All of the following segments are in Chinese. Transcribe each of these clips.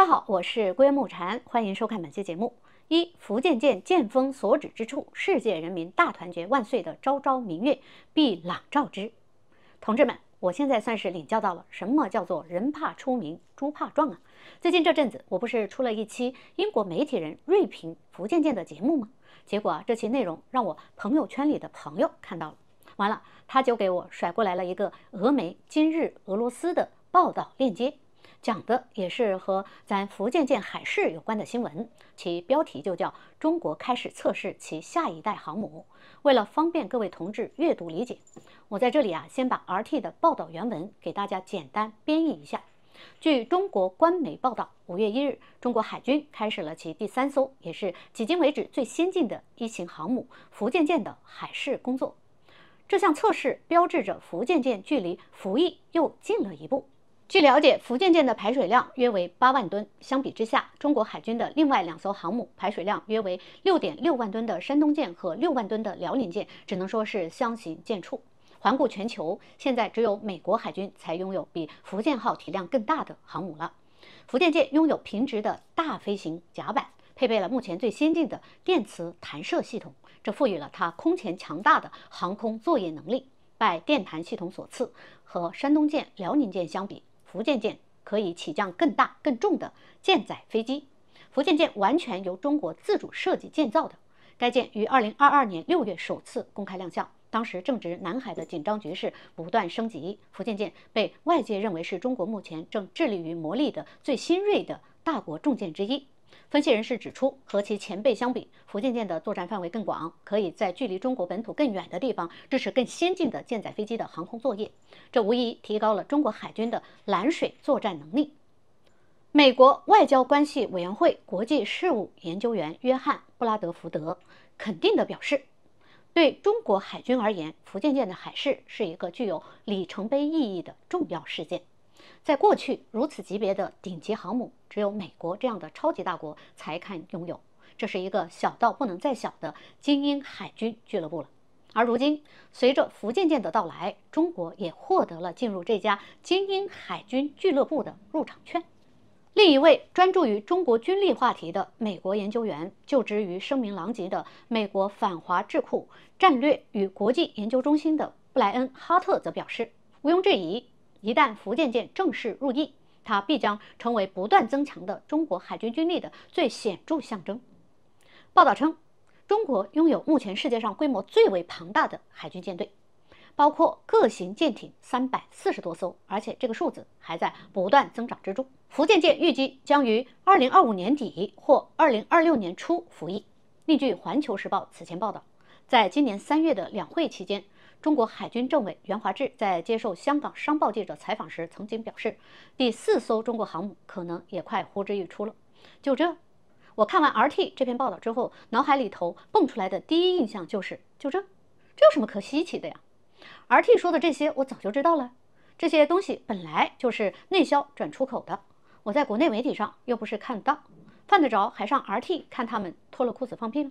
大家好，我是归木禅，欢迎收看本期节目。一福建舰剑锋所指之处，世界人民大团结万岁的昭昭明月必朗照之。同志们，我现在算是领教到了什么叫做人怕出名猪怕壮啊！最近这阵子，我不是出了一期英国媒体人锐评福建舰的节目吗？结果啊，这期内容让我朋友圈里的朋友看到了，完了他就给我甩过来了一个俄媒《今日俄罗斯》的报道链接。讲的也是和咱福建舰海试有关的新闻，其标题就叫“中国开始测试其下一代航母”。为了方便各位同志阅读理解，我在这里啊先把 R T 的报道原文给大家简单编译一下。据中国官媒报道，五月一日，中国海军开始了其第三艘，也是迄今为止最先进的一型航母福建舰的海试工作。这项测试标志着福建舰距离服役又近了一步。据了解，福建舰的排水量约为八万吨。相比之下，中国海军的另外两艘航母，排水量约为六点六万吨的山东舰和六万吨的辽宁舰，只能说是相形见绌。环顾全球，现在只有美国海军才拥有比福建号体量更大的航母了。福建舰拥有平直的大飞行甲板，配备了目前最先进的电磁弹射系统，这赋予了它空前强大的航空作业能力。拜电弹系统所赐，和山东舰、辽宁舰相比，福建舰可以起降更大更重的舰载飞机。福建舰完全由中国自主设计建造的，该舰于二零二二年六月首次公开亮相，当时正值南海的紧张局势不断升级，福建舰被外界认为是中国目前正致力于磨砺的最新锐的大国重舰之一。分析人士指出，和其前辈相比，福建舰的作战范围更广，可以在距离中国本土更远的地方支持更先进的舰载飞机的航空作业。这无疑提高了中国海军的蓝水作战能力。美国外交关系委员会国际事务研究员约翰·布拉德福德肯定地表示：“对中国海军而言，福建舰的海试是一个具有里程碑意义的重要事件。”在过去，如此级别的顶级航母，只有美国这样的超级大国才看拥有。这是一个小到不能再小的精英海军俱乐部了。而如今，随着福建舰的到来，中国也获得了进入这家精英海军俱乐部的入场券。另一位专注于中国军力话题的美国研究员，就职于声名狼藉的美国反华智库战略与国际研究中心的布莱恩·哈特则表示：“毋庸置疑。”一旦福建舰正式入役，它必将成为不断增强的中国海军军力的最显著象征。报道称，中国拥有目前世界上规模最为庞大的海军舰队，包括各型舰艇三百四十多艘，而且这个数字还在不断增长之中。福建舰预计将于二零二五年底或二零二六年初服役。另据《环球时报》此前报道，在今年三月的两会期间。中国海军政委袁华志在接受香港商报记者采访时曾经表示，第四艘中国航母可能也快呼之欲出了。就这，我看完 RT 这篇报道之后，脑海里头蹦出来的第一印象就是就这，这有什么可稀奇的呀？RT 说的这些我早就知道了，这些东西本来就是内销转出口的，我在国内媒体上又不是看不到，犯得着还上 RT 看他们脱了裤子放屁吗？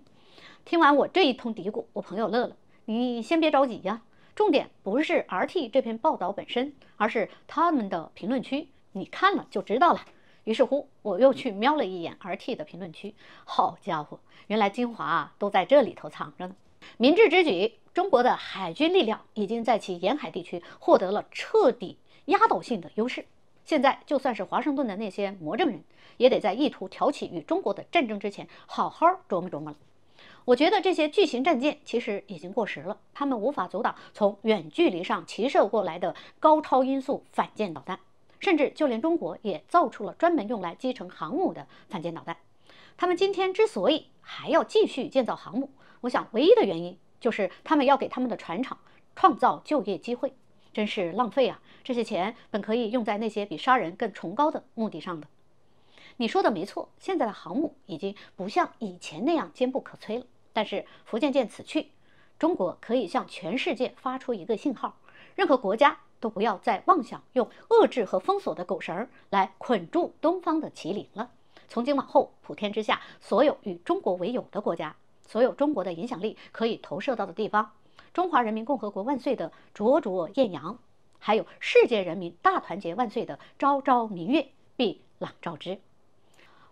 听完我这一通嘀咕，我朋友乐了。你先别着急呀，重点不是 R T 这篇报道本身，而是他们的评论区，你看了就知道了。于是乎，我又去瞄了一眼 R T 的评论区，好家伙，原来精华都在这里头藏着呢。明智之举，中国的海军力量已经在其沿海地区获得了彻底压倒性的优势。现在，就算是华盛顿的那些魔怔人，也得在意图挑起与中国的战争之前，好好琢磨琢磨了。我觉得这些巨型战舰其实已经过时了，他们无法阻挡从远距离上齐射过来的高超音速反舰导弹，甚至就连中国也造出了专门用来击沉航母的反舰导弹。他们今天之所以还要继续建造航母，我想唯一的原因就是他们要给他们的船厂创造就业机会，真是浪费啊！这些钱本可以用在那些比杀人更崇高的目的上的。你说的没错，现在的航母已经不像以前那样坚不可摧了。但是福建舰此去，中国可以向全世界发出一个信号：任何国家都不要再妄想用遏制和封锁的狗绳来捆住东方的麒麟了。从今往后，普天之下所有与中国为友的国家，所有中国的影响力可以投射到的地方，“中华人民共和国万岁”的灼灼艳阳，还有“世界人民大团结万岁”的昭昭明月，必朗照之。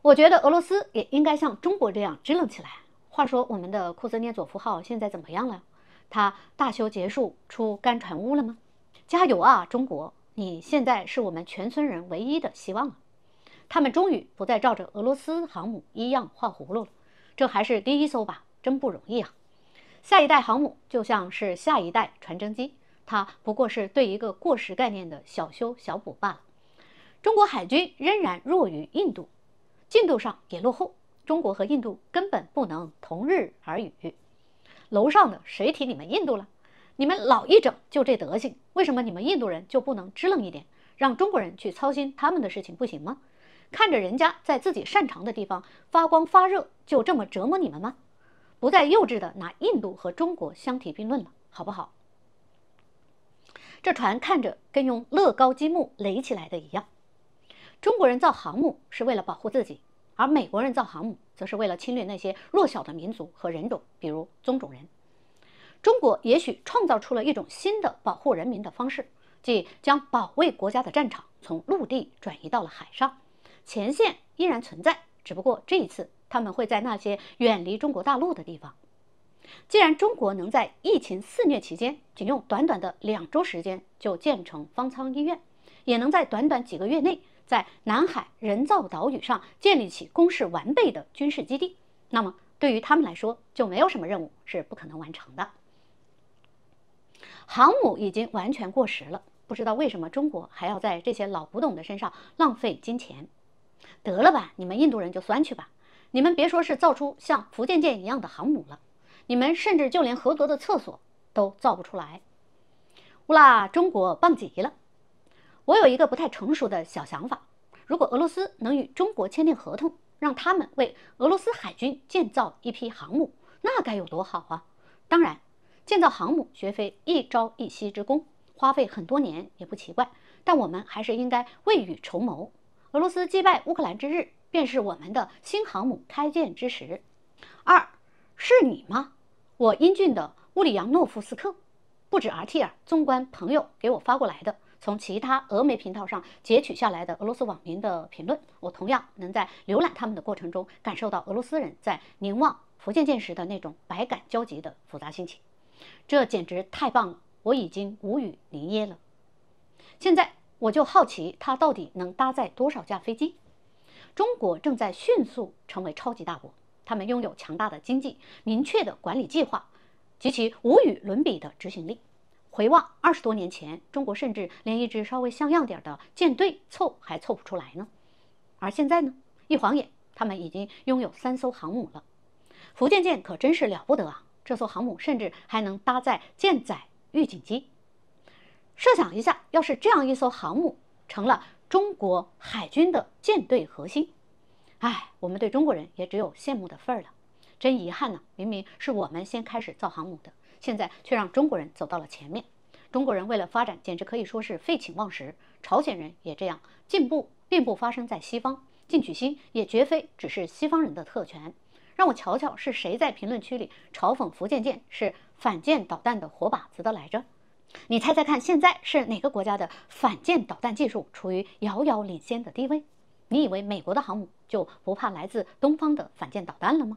我觉得俄罗斯也应该像中国这样支棱起来。话说我们的库兹涅佐夫号现在怎么样了？他大修结束出干船坞了吗？加油啊，中国！你现在是我们全村人唯一的希望了。他们终于不再照着俄罗斯航母一样画葫芦了，这还是第一艘吧，真不容易啊！下一代航母就像是下一代传真机，它不过是对一个过时概念的小修小补罢了。中国海军仍然弱于印度，进度上也落后。中国和印度根本不能同日而语。楼上的谁提你们印度了？你们老一整就这德行，为什么你们印度人就不能支棱一点，让中国人去操心他们的事情不行吗？看着人家在自己擅长的地方发光发热，就这么折磨你们吗？不再幼稚的拿印度和中国相提并论了，好不好？这船看着跟用乐高积木垒起来的一样。中国人造航母是为了保护自己。而美国人造航母，则是为了侵略那些弱小的民族和人种，比如棕种人。中国也许创造出了一种新的保护人民的方式，即将保卫国家的战场从陆地转移到了海上。前线依然存在，只不过这一次他们会在那些远离中国大陆的地方。既然中国能在疫情肆虐期间，仅用短短的两周时间就建成方舱医院，也能在短短几个月内。在南海人造岛屿上建立起攻势完备的军事基地，那么对于他们来说，就没有什么任务是不可能完成的。航母已经完全过时了，不知道为什么中国还要在这些老古董的身上浪费金钱。得了吧，你们印度人就酸去吧！你们别说是造出像福建舰一样的航母了，你们甚至就连合格的厕所都造不出来。乌拉，中国棒极了！我有一个不太成熟的小想法，如果俄罗斯能与中国签订合同，让他们为俄罗斯海军建造一批航母，那该有多好啊！当然，建造航母绝非一朝一夕之功，花费很多年也不奇怪。但我们还是应该未雨绸缪。俄罗斯击败乌克兰之日，便是我们的新航母开建之时。二是你吗？我英俊的乌里扬诺夫斯克，不止阿提尔，纵观朋友给我发过来的。从其他俄媒频道上截取下来的俄罗斯网民的评论，我同样能在浏览他们的过程中感受到俄罗斯人在凝望福建舰时的那种百感交集的复杂心情。这简直太棒了，我已经无语凝噎了。现在我就好奇，它到底能搭载多少架飞机？中国正在迅速成为超级大国，他们拥有强大的经济、明确的管理计划及其无与伦比的执行力。回望二十多年前，中国甚至连一支稍微像样点的舰队凑还凑不出来呢。而现在呢，一晃眼，他们已经拥有三艘航母了。福建舰可真是了不得啊！这艘航母甚至还能搭载舰载预警机。设想一下，要是这样一艘航母成了中国海军的舰队核心，哎，我们对中国人也只有羡慕的份儿了。真遗憾呢，明明是我们先开始造航母的。现在却让中国人走到了前面。中国人为了发展，简直可以说是废寝忘食。朝鲜人也这样。进步并不发生在西方，进取心也绝非只是西方人的特权。让我瞧瞧是谁在评论区里嘲讽福建舰是反舰导弹的活靶子的来着？你猜猜看，现在是哪个国家的反舰导弹技术处于遥遥领先的地位？你以为美国的航母就不怕来自东方的反舰导弹了吗？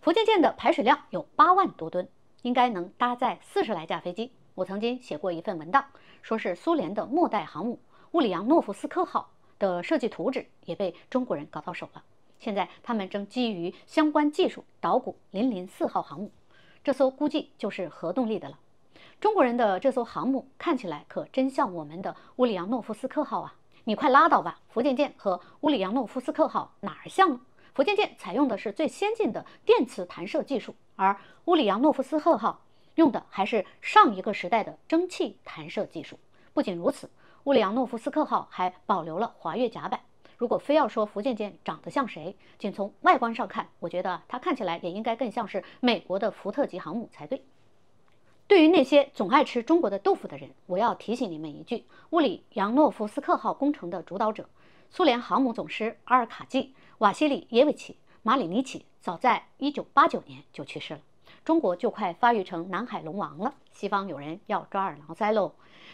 福建舰的排水量有八万多吨。应该能搭载四十来架飞机。我曾经写过一份文档，说是苏联的末代航母乌里扬诺夫斯克号的设计图纸也被中国人搞到手了。现在他们正基于相关技术捣鼓004号航母，这艘估计就是核动力的了。中国人的这艘航母看起来可真像我们的乌里扬诺夫斯克号啊！你快拉倒吧，福建舰和乌里扬诺夫斯克号哪儿像了？福建舰采用的是最先进的电磁弹射技术，而乌里扬诺夫斯克号用的还是上一个时代的蒸汽弹射技术。不仅如此，乌里扬诺夫斯克号还保留了滑跃甲板。如果非要说福建舰长得像谁，仅从外观上看，我觉得它看起来也应该更像是美国的福特级航母才对。对于那些总爱吃中国的豆腐的人，我要提醒你们一句：物理扬诺夫斯克号工程的主导者，苏联航母总师阿尔卡季·瓦西里耶维奇·马里尼奇，早在1989年就去世了。中国就快发育成南海龙王了，西方有人要抓耳挠腮喽。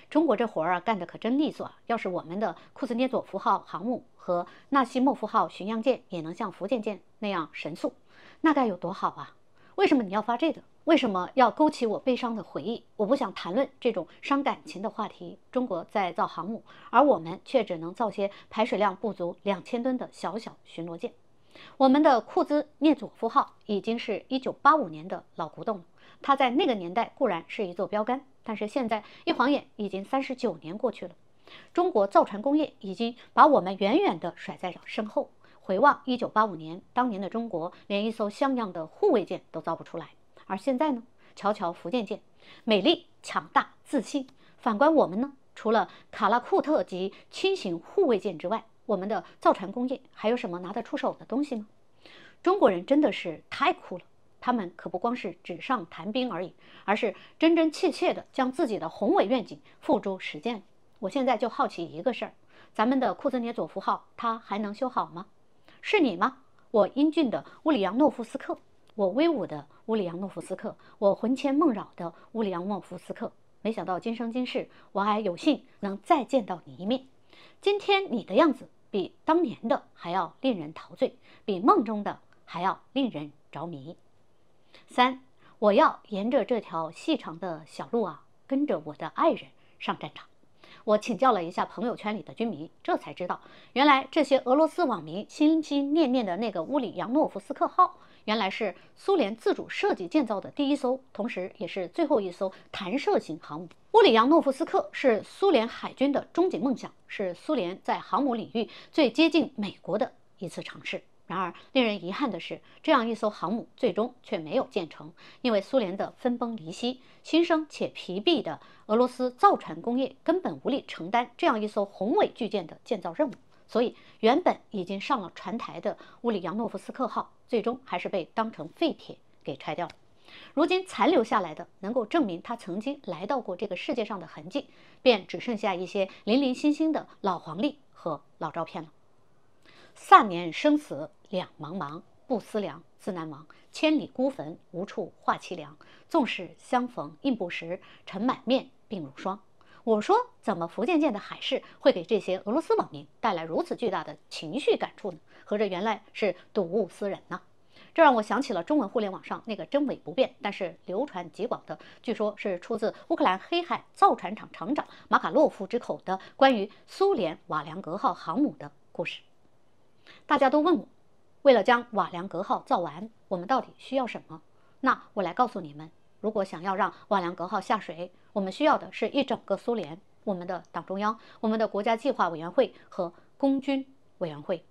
中国这活儿干得可真利索，啊！要是我们的库兹涅佐夫号航母和纳希莫夫号巡洋舰也能像福建舰那样神速，那该有多好啊！为什么你要发这个？为什么要勾起我悲伤的回忆？我不想谈论这种伤感情的话题。中国在造航母，而我们却只能造些排水量不足两千吨的小小巡逻舰。我们的库兹涅佐夫号已经是一九八五年的老古董了。它在那个年代固然是一座标杆，但是现在一晃眼已经三十九年过去了。中国造船工业已经把我们远远地甩在了身后。回望一九八五年，当年的中国连一艘像样的护卫舰都造不出来。而现在呢？瞧瞧福建舰，美丽、强大、自信。反观我们呢？除了卡拉库特级轻型护卫舰之外，我们的造船工业还有什么拿得出手的东西呢？中国人真的是太酷了，他们可不光是纸上谈兵而已，而是真真切切的将自己的宏伟愿景付诸实践。我现在就好奇一个事儿，咱们的库兹涅佐夫号，它还能修好吗？是你吗？我英俊的乌里扬诺夫斯克。我威武的乌里扬诺夫斯克，我魂牵梦绕的乌里扬诺夫斯克。没想到今生今世，我还有幸能再见到你一面。今天你的样子比当年的还要令人陶醉，比梦中的还要令人着迷。三，我要沿着这条细长的小路啊，跟着我的爱人上战场。我请教了一下朋友圈里的军迷，这才知道，原来这些俄罗斯网民心心念念的那个乌里扬诺夫斯克号。原来是苏联自主设计建造的第一艘，同时也是最后一艘弹射型航母。乌里扬诺夫斯克是苏联海军的终极梦想，是苏联在航母领域最接近美国的一次尝试。然而，令人遗憾的是，这样一艘航母最终却没有建成，因为苏联的分崩离析，新生且疲弊的俄罗斯造船工业根本无力承担这样一艘宏伟巨舰的建造任务。所以，原本已经上了船台的乌里扬诺夫斯克号。最终还是被当成废铁给拆掉。了。如今残留下来的，能够证明他曾经来到过这个世界上的痕迹，便只剩下一些零零星星的老黄历和老照片了。三年生死两茫茫，不思量，自难忘。千里孤坟，无处话凄凉。纵使相逢应不识，尘满面，鬓如霜。我说，怎么福建舰的海事会给这些俄罗斯网民带来如此巨大的情绪感触呢？合着原来是睹物思人呢。这让我想起了中文互联网上那个真伪不变，但是流传极广的，据说是出自乌克兰黑海造船厂厂长马卡洛夫之口的关于苏联瓦良格号航母的故事。大家都问我，为了将瓦良格号造完，我们到底需要什么？那我来告诉你们，如果想要让瓦良格号下水，我们需要的是一整个苏联，我们的党中央，我们的国家计划委员会和工军委员会，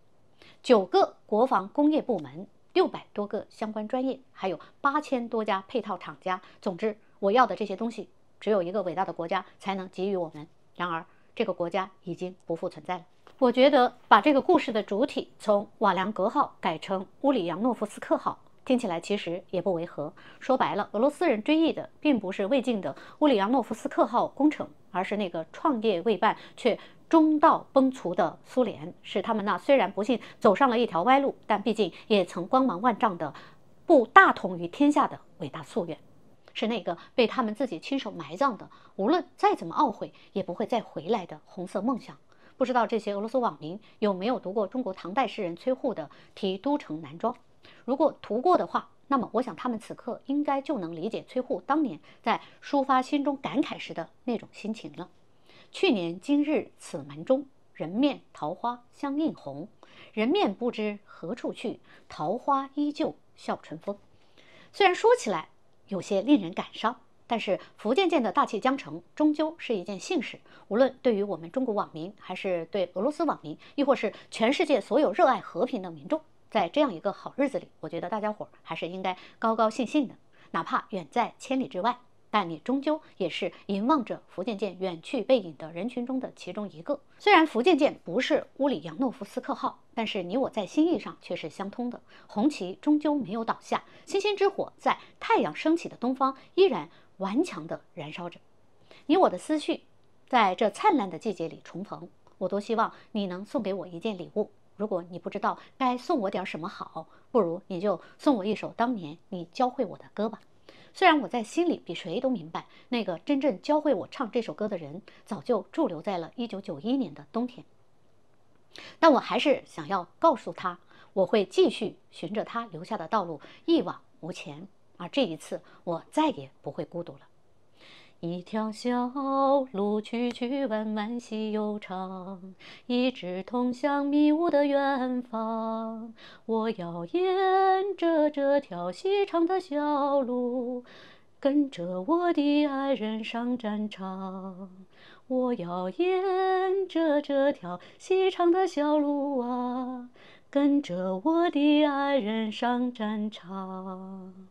九个国防工业部门，六百多个相关专业，还有八千多家配套厂家。总之，我要的这些东西，只有一个伟大的国家才能给予我们。然而，这个国家已经不复存在了。我觉得把这个故事的主体从瓦良格号改成乌里扬诺夫斯克号。听起来其实也不违和。说白了，俄罗斯人追忆的并不是未竟的乌里扬诺夫斯克号工程，而是那个创业未半却中道崩殂的苏联，是他们那虽然不幸走上了一条歪路，但毕竟也曾光芒万丈的、不大统于天下的伟大夙愿，是那个被他们自己亲手埋葬的，无论再怎么懊悔，也不会再回来的红色梦想。不知道这些俄罗斯网民有没有读过中国唐代诗人崔护的《题都城南庄》？如果读过的话，那么我想他们此刻应该就能理解崔护当年在抒发心中感慨时的那种心情了。去年今日此门中，人面桃花相映红。人面不知何处去，桃花依旧笑春风。虽然说起来有些令人感伤，但是福建舰的大气将成，终究是一件幸事，无论对于我们中国网民，还是对俄罗斯网民，亦或是全世界所有热爱和平的民众。在这样一个好日子里，我觉得大家伙儿还是应该高高兴兴的，哪怕远在千里之外，但你终究也是凝望着福建舰远去背影的人群中的其中一个。虽然福建舰不是乌里扬诺夫斯克号，但是你我在心意上却是相通的。红旗终究没有倒下，星星之火在太阳升起的东方依然顽强地燃烧着。你我的思绪在这灿烂的季节里重逢，我多希望你能送给我一件礼物。如果你不知道该送我点什么好，不如你就送我一首当年你教会我的歌吧。虽然我在心里比谁都明白，那个真正教会我唱这首歌的人早就驻留在了1991年的冬天，但我还是想要告诉他，我会继续循着他留下的道路一往无前，而这一次我再也不会孤独了。一条小路，曲曲弯弯，细又长，一直通向迷雾的远方。我要沿着这条细长的小路，跟着我的爱人上战场。我要沿着这条细长的小路啊，跟着我的爱人上战场。